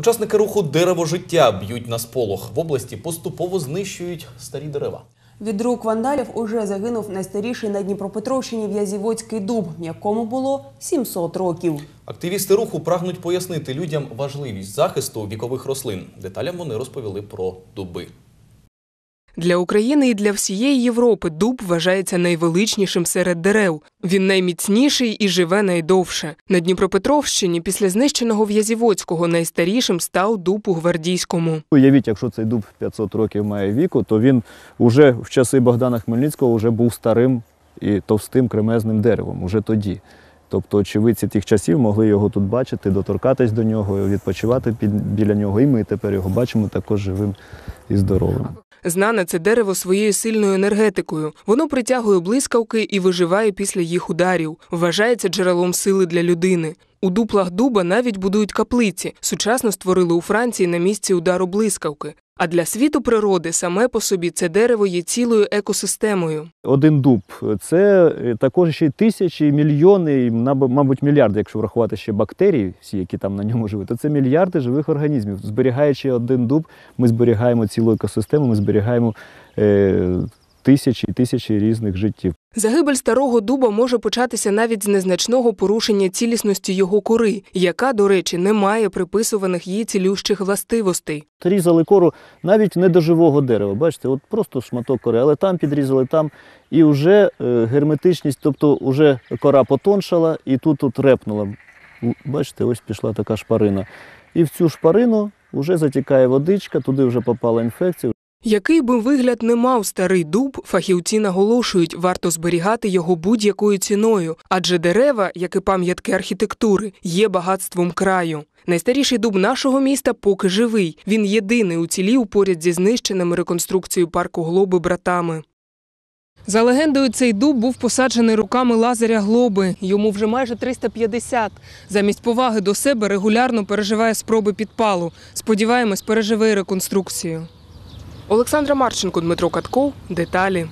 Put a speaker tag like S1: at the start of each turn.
S1: Учасники руху дерево життя б'ють на сполох. В області поступово знищують старі
S2: дерева. Від рук вандалів уже загинув найстаріший на Дніпропетровщині в'язівоцький дуб, якому було 700 років.
S1: Активісти руху прагнуть пояснити людям важливість захисту вікових рослин. Деталям вони розповіли про дуби.
S2: Для України і для всієї Європи дуб вважається найвеличнішим серед дерев. Він найміцніший і живе найдовше. На Дніпропетровщині після знищеного в'язівоцького найстарішим став дуб у гвардійському.
S3: Уявіть, якщо цей дуб 500 років має віку, то він уже в часи Богдана Хмельницького вже був старим і товстим кремезним деревом. Уже тоді. Тобто очевидці тих часів могли його тут бачити, доторкатись до нього, відпочивати під біля нього. І ми тепер його бачимо також живим і здоровим.
S2: Знане це дерево своєю сильною енергетикою. Воно притягує блискавки і виживає після їх ударів, вважається джерелом сили для людини. У дуплах дуба навіть будують каплиці. Сучасно створили у Франції на місці удару блискавки. А для світу природи саме по собі це дерево є цілою екосистемою.
S3: Один дуб це е, також ще й тисячі, мільйони, мабуть, мільярди, якщо врахувати ще бактерії, всі, які там на ньому живуть, то це мільярди живих організмів. Зберігаючи один дуб, ми зберігаємо цілу екосистему, ми зберігаємо. Е, тисячі і тисячі різних життів.
S2: Загибель старого дуба може початися навіть з незначного порушення цілісності його кори, яка, до речі, не має приписуваних їй цілющих властивостей.
S3: Різали кору навіть не до живого дерева. Бачите, от просто шматок кори, але там підрізали там і вже е, герметичність, тобто вже кора потоншала і тут от репнула. Бачите, ось пішла така шпарина. І в цю шпарину вже затікає водичка, туди вже попала інфекція.
S2: Який би вигляд не мав старий дуб, фахівці наголошують, варто зберігати його будь-якою ціною, адже дерева, як і пам'ятки архітектури, є багатством краю. Найстаріший дуб нашого міста поки живий. Він єдиний уцілів поряд зі знищеними реконструкцією парку глоби братами. За легендою, цей дуб був посаджений руками Лазаря Глоби. Йому вже майже 350. Замість поваги до себе регулярно переживає спроби підпалу. Сподіваємось, переживе реконструкцію. Олександра Марченко, Дмитро Катков. Деталі.